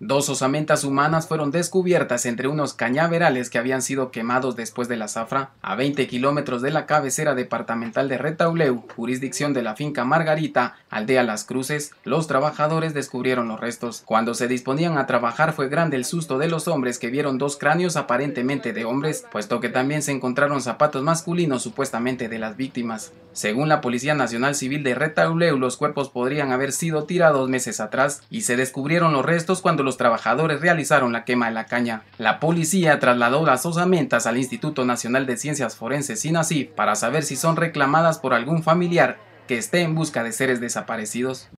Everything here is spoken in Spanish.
Dos osamentas humanas fueron descubiertas entre unos cañaverales que habían sido quemados después de la zafra, a 20 kilómetros de la cabecera departamental de Retauleu, jurisdicción de la finca Margarita, aldea Las Cruces. Los trabajadores descubrieron los restos. Cuando se disponían a trabajar fue grande el susto de los hombres que vieron dos cráneos aparentemente de hombres, puesto que también se encontraron zapatos masculinos supuestamente de las víctimas. Según la Policía Nacional Civil de Retauleu, los cuerpos podrían haber sido tirados meses atrás y se descubrieron los restos cuando los trabajadores realizaron la quema de la caña. La policía trasladó las osamentas al Instituto Nacional de Ciencias Forenses INACIF para saber si son reclamadas por algún familiar que esté en busca de seres desaparecidos.